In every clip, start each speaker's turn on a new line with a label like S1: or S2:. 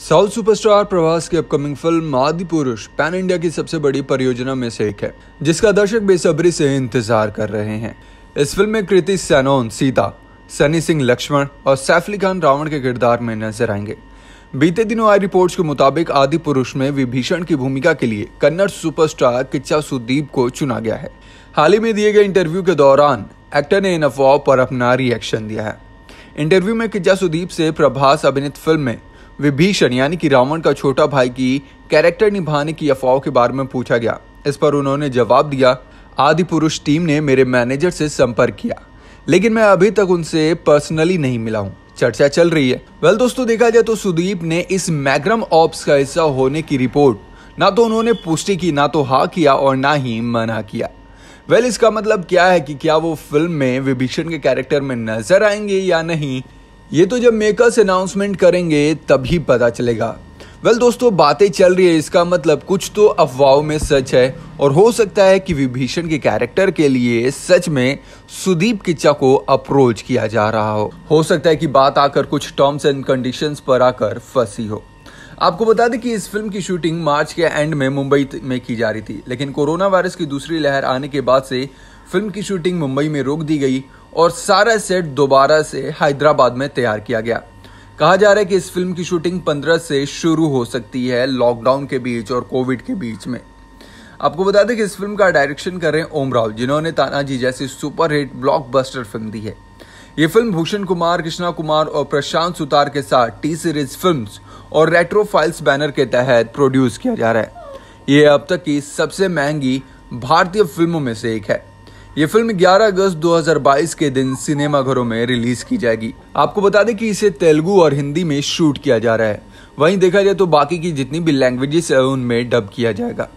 S1: south superstar Prabhas की upcoming film आदि पुरुष पैन इंडिया की सबसे बड़ी परियोजना में से एक है जिसका दर्शक बेसब्री से इंतजार कर रहे हैं इस फिल्म में कृति सैनोन सीता सनी सिंह लक्ष्मण और सैफली खान रावण के किरदार में नजर आएंगे बीते दिनों आई रिपोर्ट्स के मुताबिक आदि पुरुष में विभीषण की भूमिका के लिए कन्नड़ सुपरस्टार किच्चा सुदीप को चुना गया है हाल ही में दिए गए इंटरव्यू के दौरान एक्टर ने इन अफवाह पर अपना रिएक्शन दिया है इंटरव्यू में किच्चा सुदीप से प्रभास अभिनीत फिल्म में विभीषण यानी कि रावण का छोटा भाई की कैरेक्टर निभाने की अफवाह के बारे में पूछा गया इस पर उन्होंने जवाब दिया आदि पुरुष टीम ने मेरे मैनेजर से संपर्क किया लेकिन मैं अभी तक उनसे पर्सनली नहीं मिला हूँ चर्चा चल रही है वेल दोस्तों देखा जाए तो सुदीप ने इस मैग्रम ऑप्स का हिस्सा होने की रिपोर्ट ना तो उन्होंने पुष्टि की ना तो हा किया और ना ही मना किया वेल well, इसका मतलब क्या है कि क्या वो फिल्म में विभीषण के कैरेक्टर में नजर आएंगे या नहीं ये तो जब मेकर्स अनाउंसमेंट करेंगे तभी पता चलेगा वेल well, दोस्तों बातें चल रही है इसका मतलब कुछ तो अफवाहों में सच है और हो सकता है कि विभीषण के कैरेक्टर के लिए सच में सुदीप किच्चा को अप्रोच किया जा रहा हो हो सकता है कि बात आकर कुछ टर्म्स एंड कंडीशंस पर आकर फंसी हो आपको बता दें कि इस फिल्म की शूटिंग मार्च के एंड में मुंबई में की जा रही थी लेकिन कोरोना वायरस की दूसरी लहर आने के बाद से फिल्म की शूटिंग मुंबई में रोक दी गई और सारा सेट दोबारा से हैदराबाद में तैयार किया गया कहा जा रहा है कि इस फिल्म की शूटिंग 15 से शुरू हो सकती है लॉकडाउन के बीच और कोविड के बीच में आपको बता दें कि इस फिल्म का डायरेक्शन कर रहे हैं ओम राव जिन्होंने तानाजी जैसी सुपरहिट ब्लॉकबस्टर फिल्म दी है ये फिल्म भूषण कुमार कृष्णा कुमार और प्रशांत सुतार के साथ टी सीरीज फिल्म और रेट्रो फाइल्स बैनर के तहत प्रोड्यूस किया जा रहा है ये अब तक की सबसे महंगी भारतीय फिल्मों में से एक है ये फिल्म 11 अगस्त 2022 के दिन सिनेमाघरों में रिलीज की जाएगी आपको बता दें कि इसे तेलुगु और हिंदी में शूट किया जा रहा है वहीं देखा जाए तो बाकी की जितनी भी लैंग्वेजेस है उनमें डब किया जाएगा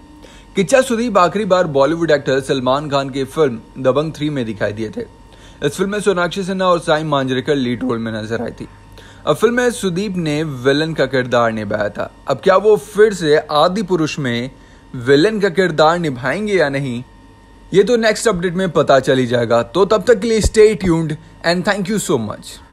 S1: किच्चा सुदीप आखिरी बार बॉलीवुड एक्टर सलमान खान की फिल्म दबंग थ्री में दिखाई दिए थे इस फिल्म में सोनाक्षी सिन्हा और साई मांजरेकर लीड रोल में नजर आई थी अब फिल्म में सुदीप ने विलन का किरदार निभाया था अब क्या वो फिर से आदि पुरुष में विलन का किरदार निभाएंगे या नहीं ये तो नेक्स्ट अपडेट में पता चली जाएगा तो तब तक के लिए stay tuned and thank you so much